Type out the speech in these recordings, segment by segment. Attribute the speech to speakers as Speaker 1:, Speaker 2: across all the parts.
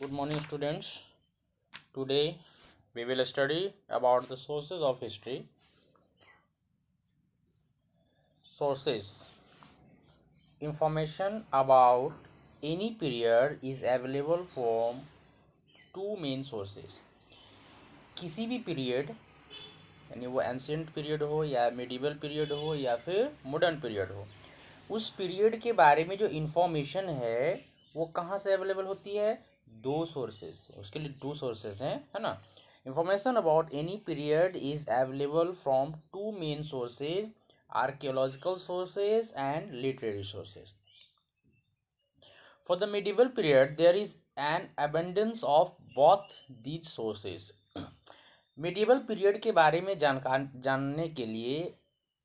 Speaker 1: good morning students today we will study about the sources of history sources information about any period is available from two main sources किसी भी period यानी वो ancient period हो या medieval period हो या फिर modern period हो उस पीरियड के बारे में जो इन्फॉर्मेशन है वो कहाँ से अवेलेबल होती है दो सोर्सेज उसके लिए टू सोर्सेस हैं है ना information about any period is available from two main sources archaeological sources and literary sources for the medieval period there is an abundance of both these sources medieval period के बारे में जानकार जानने के लिए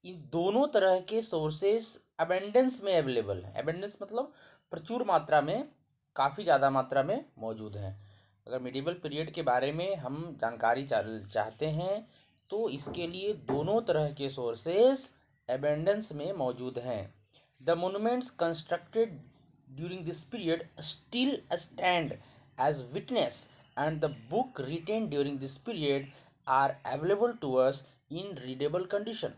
Speaker 1: इन दोनों तरह के सोर्सेज अबेंडेंस में अवेलेबल है अबेंडेंस मतलब प्रचुर मात्रा में काफ़ी ज़्यादा मात्रा में मौजूद हैं अगर मिडिवल पीरियड के बारे में हम जानकारी चाहते हैं तो इसके लिए दोनों तरह के सोर्सेस एबेंडेंस में मौजूद हैं the monuments constructed during this period still stand as witness and the book written during this period are available to us in readable condition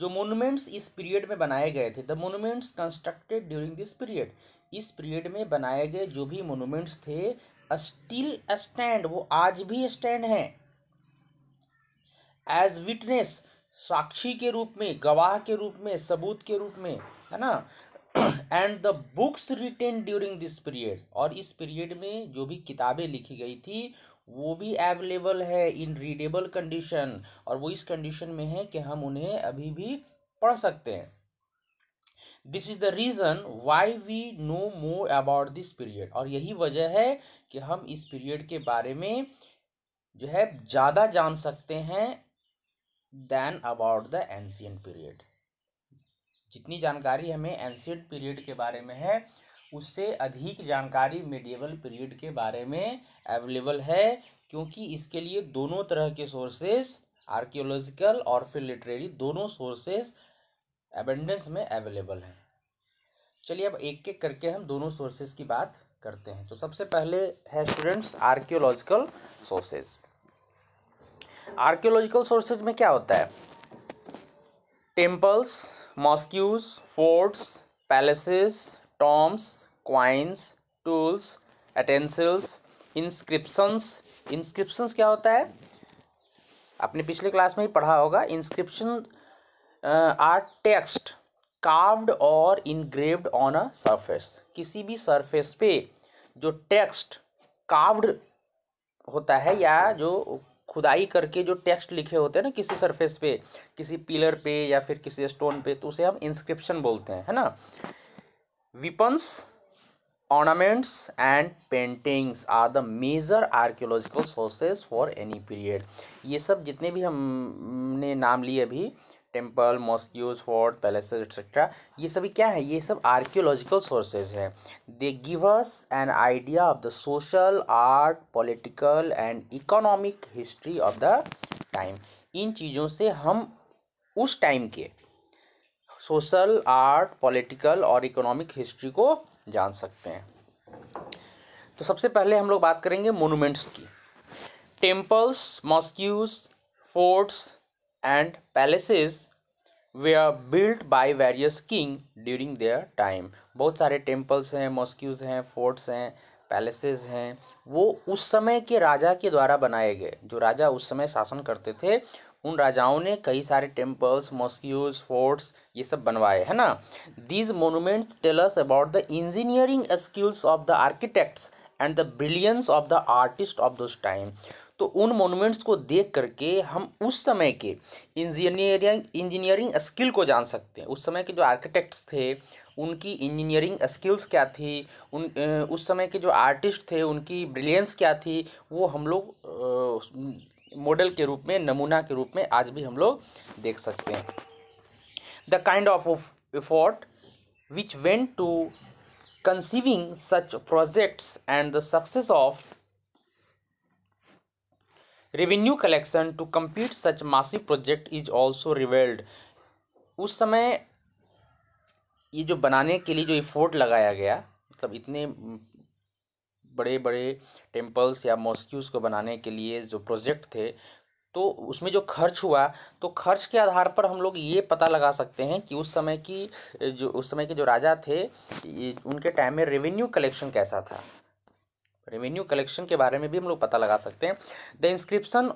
Speaker 1: जो मोनूमेंट्स इस पीरियड में बनाए गए थे the monuments constructed during this period इस period में बनाए गए जो भी मोनूमेंट्स थे स्टिल स्टैंड वो आज भी स्टैंड हैं एज विटनेस साक्षी के रूप में गवाह के रूप में सबूत के रूप में है ना and the books written during this period और इस पीरियड में जो भी किताबें लिखी गई थी वो भी अवेलेबल है इन रीडेबल कंडीशन और वो इस कंडीशन में है कि हम उन्हें अभी भी पढ़ सकते हैं this is the reason why we know more about this period और यही वजह है कि हम इस पीरियड के बारे में जो है ज़्यादा जान सकते हैं than about the ancient period जितनी जानकारी हमें एंशियंट पीरियड के बारे में है उससे अधिक जानकारी मेडिवल पीरियड के बारे में अवेलेबल है क्योंकि इसके लिए दोनों तरह के सोर्सेस आर्कियोलॉजिकल और फिर लिटरेरी दोनों सोर्सेस एबेंडेंस में अवेलेबल हैं चलिए अब एक एक करके हम दोनों सोर्सेज की बात करते हैं तो सबसे पहले है students archaeological sources archaeological sources में क्या होता है temples mosques forts palaces tombs coins tools utensils inscriptions inscriptions क्या होता है आपने पिछले क्लास में ही पढ़ा होगा इंस्क्रिप्शन आर टेक्स्ट कार्व्ड और इनग्रेव्ड ऑन अ सरफेस किसी भी सरफेस पे जो टेक्स्ट कार्व्ड होता है या जो खुदाई करके जो टेक्स्ट लिखे होते हैं ना किसी सरफेस पे किसी पिलर पे या फिर किसी स्टोन पे तो उसे हम इंस्क्रिप्शन बोलते हैं है ना weapons ornaments and paintings are the major archaeological sources for any period ये सब जितने भी हमने नाम लिए अभी temple mosques fort palaces etcetera ये सभी क्या है ये सब आर्क्योलॉजिकल सोर्सेज हैं they give us an idea of the social art political and economic history of the time इन चीज़ों से हम उस टाइम के सोशल आर्ट पॉलिटिकल और इकोनॉमिक हिस्ट्री को जान सकते हैं तो सबसे पहले हम लोग बात करेंगे मोनूमेंट्स की temples mosques forts and palaces they are built by various king during their time बहुत सारे टेम्पल्स हैं मॉस्क्यूज़ हैं फोर्ट्स हैं पैलेसेस हैं वो उस समय के राजा के द्वारा बनाए गए जो राजा उस समय शासन करते थे उन राजाओं ने कई सारे टेम्पल्स मॉस्क्यूज फोर्ट्स ये सब बनवाए है ना these monuments tell us about the engineering skills of the architects and the brilliance of the artist of this time तो उन मोनूमेंट्स को देख करके हम उस समय के इंजीनियरिंग इंजीनियरिंग स्किल को जान सकते हैं उस समय के जो आर्किटेक्ट्स थे उनकी इंजीनियरिंग स्किल्स क्या थी उन उस समय के जो आर्टिस्ट थे उनकी ब्रिलियंस क्या थी वो हम लोग मॉडल के रूप में नमूना के रूप में आज भी हम लोग देख सकते हैं the kind of effort which went to conceiving such projects and the success of revenue collection to complete such massive project is also revealed उस समय ये जो बनाने के लिए जो इफोर्ट लगाया गया मतलब इतने बड़े बड़े टेम्पल्स या मॉस्क्यूज़ को बनाने के लिए जो प्रोजेक्ट थे तो उसमें जो खर्च हुआ तो खर्च के आधार पर हम लोग ये पता लगा सकते हैं कि उस समय की जो उस समय के जो राजा थे उनके टाइम में रेवेन्यू कलेक्शन कैसा था रेवेन्यू कलेक्शन के बारे में भी हम लोग पता लगा सकते हैं the inscription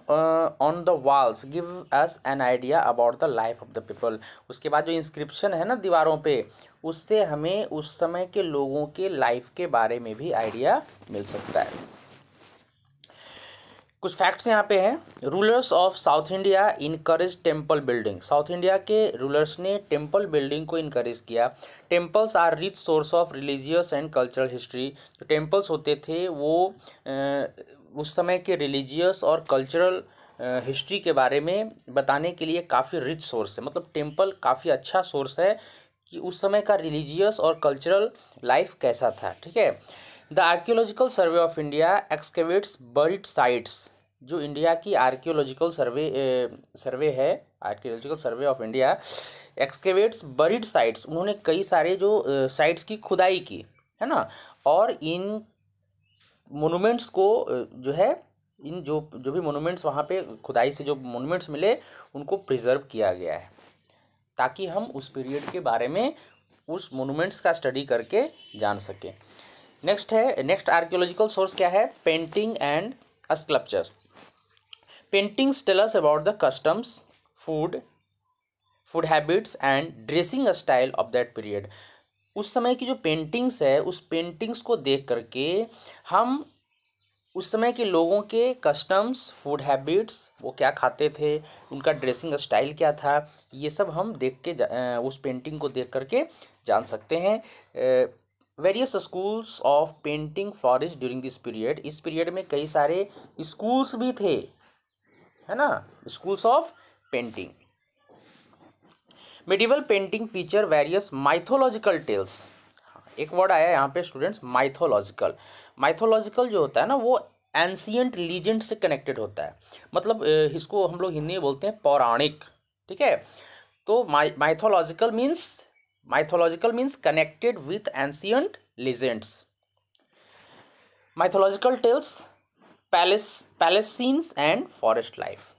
Speaker 1: on the walls give us an idea about the life of the people उसके बाद जो इंस्क्रिप्शन है ना दीवारों पे उससे हमें उस समय के लोगों के लाइफ के बारे में भी आइडिया मिल सकता है कुछ फैक्ट्स यहाँ पे हैं rulers of South India encourage temple building South India के रूलर्स ने टेम्पल बिल्डिंग को इनकरेज किया temples are rich source of religious and cultural history जो टेम्पल्स होते थे वो उस समय के रिलीजियस और कल्चरल हिस्ट्री के बारे में बताने के लिए काफ़ी रिच सोर्स है मतलब टेम्पल काफ़ी अच्छा सोर्स है कि उस समय का रिलीजियस और कल्चरल लाइफ कैसा था ठीक है the archaeological survey of India excavates buried sites जो इंडिया की आर्क्योलॉजिकल सर्वे सर्वे है archaeological survey of India excavates buried sites उन्होंने कई सारे जो साइट्स की खुदाई की है ना और इन मोनूमेंट्स को जो है इन जो जो भी मोनूमेंट्स वहाँ पे खुदाई से जो मोनूमेंट्स मिले उनको प्रिजर्व किया गया है ताकि हम उस पीरियड के बारे में उस मोनूमेंट्स का स्टडी करके जान सकें नेक्स्ट है नेक्स्ट आर्कियोलॉजिकल सोर्स क्या है painting and sculpture paintings tell us about the customs food food habits and dressing style of that period उस समय की जो पेंटिंग्स है उस पेंटिंग्स को देख करके हम उस समय के लोगों के कस्टम्स फूड हैबिट्स वो क्या खाते थे उनका ड्रेसिंग स्टाइल क्या था ये सब हम देख के उस पेंटिंग को देख करके जान सकते हैं various schools of painting forest during this period इस पीरियड में कई सारे स्कूल्स भी थे है ना schools of painting medieval painting feature various mythological tales एक वर्ड आया यहाँ पे स्टूडेंट्स माइथोलॉजिकल माइथोलॉजिकल जो होता है ना वो एंशियंट लीजेंड से कनेक्टेड होता है मतलब इसको हम लोग हिंदी में बोलते हैं पौराणिक ठीक है तो mythological means mythological means connected with ancient legends mythological tales palace palace scenes and forest life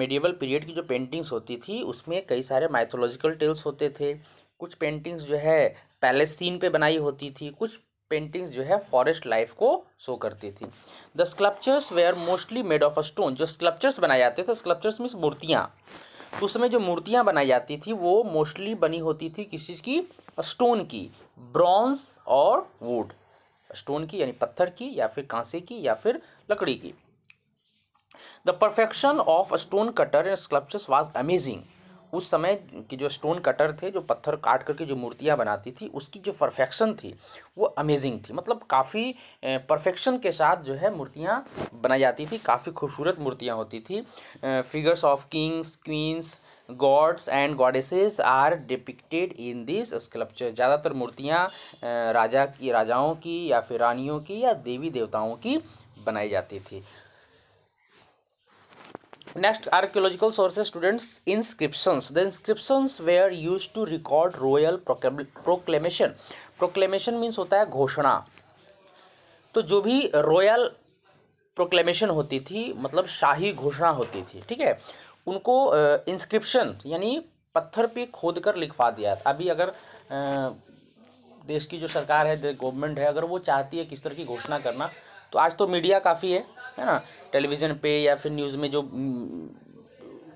Speaker 1: medieval period की जो पेंटिंग्स होती थी उसमें कई सारे माइथोलॉजिकल टेल्स होते थे कुछ पेंटिंग्स जो है पैलेस सीन पे बनाई होती थी कुछ पेंटिंग्स जो है फॉरेस्ट लाइफ को शो करती थी the sculptures are mostly made of a stone जो स्कल्पचर्स बनाए जाते थे स्कल्पचर्स मीन्स मूर्तियाँ तो उसमें जो मूर्तियाँ बनाई जाती थी वो मोस्टली बनी होती थी किस चीज़ की स्टोन की ब्रॉन्ज और वुड स्टोन की यानी पत्थर की या फिर कांसे की या फिर लकड़ी की the perfection of stone cutter and sculptures was amazing उस समय के जो स्टोन कटर थे जो पत्थर काट करके जो मूर्तियाँ बनाती थी उसकी जो परफेक्शन थी वो अमेजिंग थी मतलब काफ़ी परफेक्शन के साथ जो है मूर्तियाँ बनाई जाती थी काफ़ी खूबसूरत मूर्तियाँ होती थी figures of kings queens gods and goddesses are depicted in this sculpture ज़्यादातर मूर्तियाँ राजा की राजाओं की या फिर रानियों की या देवी देवताओं की बनाई जाती थी archaeological sources students students, the The they are use to record royal proclamation proclamation means होता है घोषणा तो जो भी रॉयल प्रोक्लेमेशन होती थी मतलब शाही घोषणा होती थी ठीक है उनको इंस्क्रिप्शन यानी पत्थर पे खोद कर लिखवा दिया था अभी अगर देश की जो सरकार है गवर्नमेंट है अगर वो चाहती है किस तरह की घोषणा करना तो आज तो मीडिया काफ़ी है है ना टेलीविज़न पे या फिर न्यूज़ में जो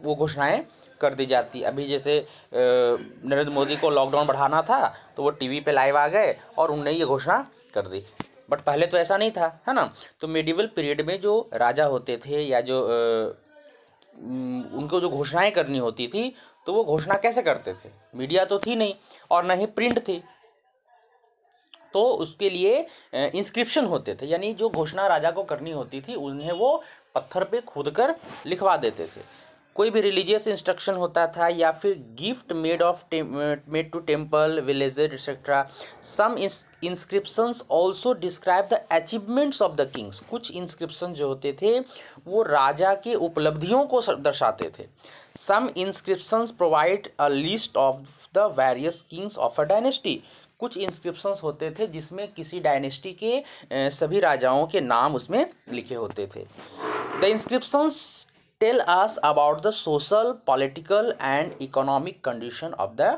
Speaker 1: वो घोषणाएं कर दी जाती अभी जैसे नरेंद्र मोदी को लॉकडाउन बढ़ाना था तो वो टीवी पे लाइव आ गए और उनने ये घोषणा कर दी बट पहले तो ऐसा नहीं था है ना तो मेडिवल पीरियड में जो राजा होते थे या जो उनको जो घोषणाएँ करनी होती थी तो वो घोषणा कैसे करते थे मीडिया तो थी नहीं और ना ही प्रिंट थी तो उसके लिए इंस्क्रिप्शन होते थे यानी जो घोषणा राजा को करनी होती थी उन्हें वो पत्थर पे खोद कर लिखवा देते थे कोई भी रिलीजियस इंस्ट्रक्शन होता था या फिर gift made of made to temple village etcetera some inscriptions also describe the achievements of the kings कुछ इंस्क्रिप्शन जो होते थे वो राजा के उपलब्धियों को दर्शाते थे some inscriptions provide a list of the various kings of a dynasty कुछ इंस्क्रिप्शंस होते थे जिसमें किसी डायनेस्टी के सभी राजाओं के नाम उसमें लिखे होते थे the inscriptions tell us about the social political and economic condition of the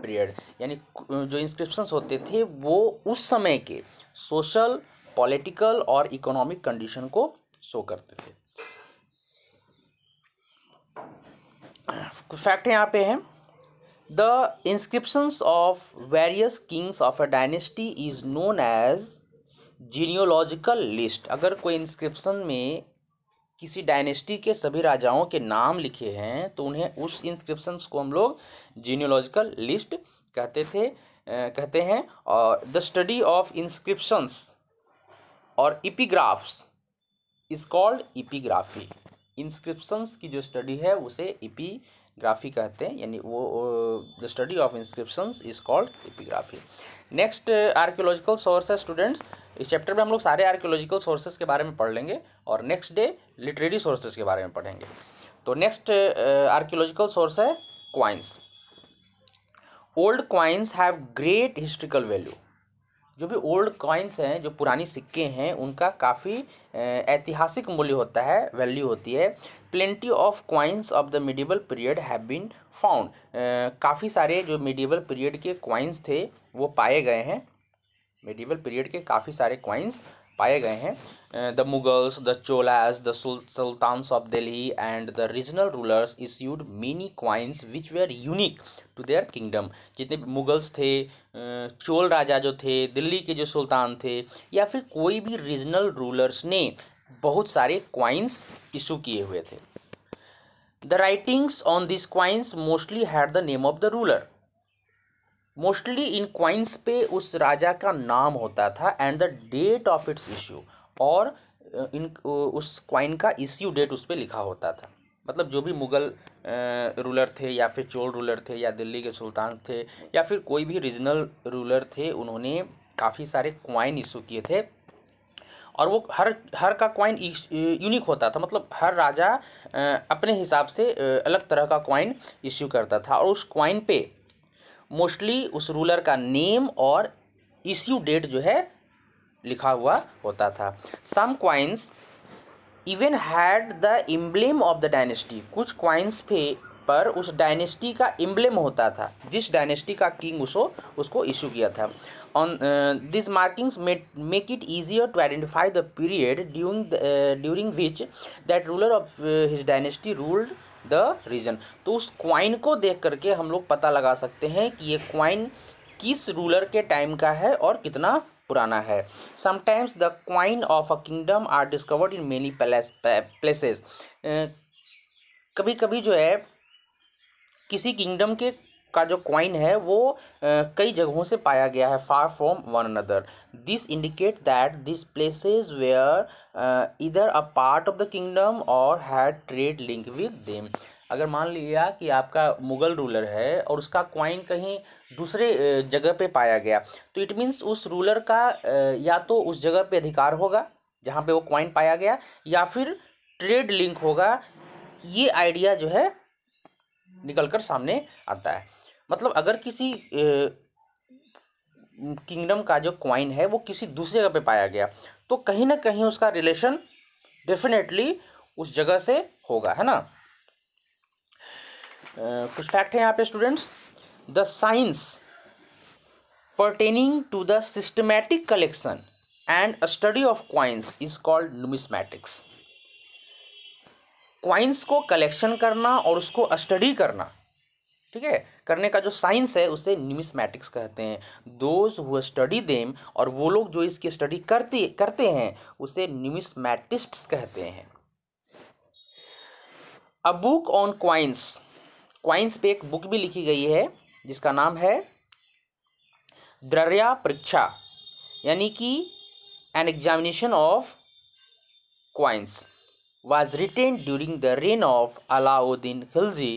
Speaker 1: period यानी जो इंस्क्रिप्शंस होते थे वो उस समय के सोशल पॉलिटिकल और इकोनॉमिक कंडीशन को शो करते थे फैक्ट यहाँ पे हैं the inscriptions of various kings of a dynasty is known as genealogical list अगर कोई इंस्क्रिप्शन में किसी डायनेस्टी के सभी राजाओं के नाम लिखे हैं तो उन्हें उस इंस्क्रिप्शंस को हम लोग जीनियोलॉजिकल लिस्ट कहते थे कहते हैं और द स्टडी ऑफ इंस्क्रिप्शंस और epigraphs is called epigraphy inscriptions की जो स्टडी है उसे इपी एपिग्राफी कहते हैं यानी वो the study of inscription is called epigraphy next archaeological sources students इस चैप्टर में हम लोग सारे आर्कियोलॉजिकल सोर्सेज के बारे में पढ़ लेंगे और नेक्स्ट डे लिटरेरी सोर्सेज के बारे में पढ़ेंगे तो नेक्स्ट आर्कियोलॉजिकल सोर्स है coins old coins have great historical value जो भी ओल्ड कॉइन्स हैं जो पुरानी सिक्के हैं उनका काफ़ी ऐतिहासिक मूल्य होता है वैल्यू होती है plenty of coins of the medieval period have been found काफ़ी सारे जो मिडिवल पीरियड के कॉइन्स थे वो पाए गए हैं मिडिवल पीरियड के काफ़ी सारे कॉइन्स पाए गए हैं the Mughals the Cholas the sultans of Delhi and the regional rulers used many coins which were unique to their kingdom जितने मुगल्स थे चोल राजा जो थे दिल्ली के जो सुल्तान थे या फिर कोई भी रीजनल रूलर्स ने बहुत सारे क्वाइंस इशू किए हुए थे the writings on this coins mostly had the name of the ruler mostly इन क्वाइंस पे उस राजा का नाम होता था and the date of its issue और इन उस क्वाइन का इश्यू डेट उस पर लिखा होता था मतलब जो भी मुग़ल रूलर थे या फिर चोल रूलर थे या दिल्ली के सुल्तान थे या फिर कोई भी रीजनल रूलर थे उन्होंने काफ़ी सारे क्वाइन इशू किए थे और वो हर हर का क्वाइन यूनिक होता था मतलब हर राजा अपने हिसाब से अलग तरह का क्वाइन इश्यू करता था और उस क्वाइन पे मोस्टली उस रूलर का नेम और इश्यू डेट जो है लिखा हुआ होता था some coins even had the emblem of the dynasty कुछ क्वाइंस पे पर उस डायनेस्टी का इम्ब्लेम होता था जिस डायनेस्टी का किंग उसको उसको इशू किया था on this markings make it easier to identify the period during during which that ruler of his dynasty ruled the region तो उस क्वाइन को देख करके हम लोग पता लगा सकते हैं कि ये क्वाइन किस रूलर के टाइम का है और कितना पुराना है sometimes the coin of a kingdom are discovered in many places कभी कभी जो है किसी किंगडम के का जो क्वाइन है वो कई जगहों से पाया गया है far from one another this indicate that this places were either a part of the kingdom और had trade link with them अगर मान लिया कि आपका मुग़ल रूलर है और उसका क्वाइन कहीं दूसरे जगह पे पाया गया तो इट मीन्स उस रूलर का या तो उस जगह पे अधिकार होगा जहाँ पे वो क्वाइन पाया गया या फिर ट्रेड लिंक होगा ये आइडिया जो है निकल कर सामने आता है मतलब अगर किसी किंगडम का जो क्वाइन है वो किसी दूसरी जगह पे पाया गया तो कहीं ना कहीं उसका रिलेशन डेफिनेटली उस जगह से होगा है ना कुछ फैक्ट है यहाँ पे students the science pertaining to the systematic collection and study of coins is called numismatics coins को कलेक्शन करना और उसको स्टडी करना ठीक है करने का जो साइंस है उसे न्यूमिस्मैटिक्स कहते हैं दोज हु स्टडी देम और वो लोग जो इसकी स्टडी करते करते हैं उसे न्यूमिस्मैटिस्ट्स कहते हैं a book on coins coins पे एक बुक भी लिखी गई है जिसका नाम है द्रर्या परीक्षा यानी कि an examination of coins was written during the reign of Alauddin Khilji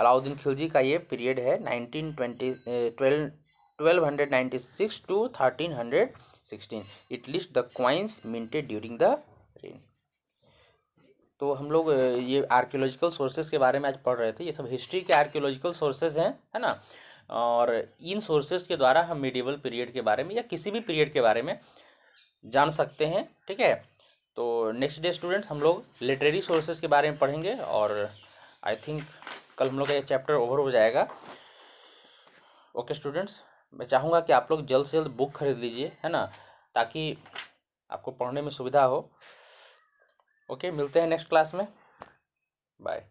Speaker 1: Alauddin Khilji का ये पीरियड है nineteen twenty twelve twelve hundred ninety six to thirteen hundred sixteen it list the coins minted during the reign तो हम लोग ये आर्कियोलॉजिकल सोर्सेज के बारे में आज पढ़ रहे थे ये सब हिस्ट्री के आर्कियोलॉजिकल सोर्सेज हैं है ना और इन सोर्सेज के द्वारा हम मिडिवल पीरियड के बारे में या किसी भी पीरियड के बारे में जान सकते हैं ठीक है तो नेक्स्ट डे स्टूडेंट्स हम लोग लिटरेरी सोर्सेज के बारे में पढ़ेंगे और आई थिंक कल हम लोग का ये चैप्टर ओवर हो जाएगा ओके स्टूडेंट्स मैं चाहूँगा कि आप लोग जल्द से जल्द बुक खरीद लीजिए है ना ताकि आपको पढ़ने में सुविधा हो ओके मिलते हैं नेक्स्ट क्लास में बाय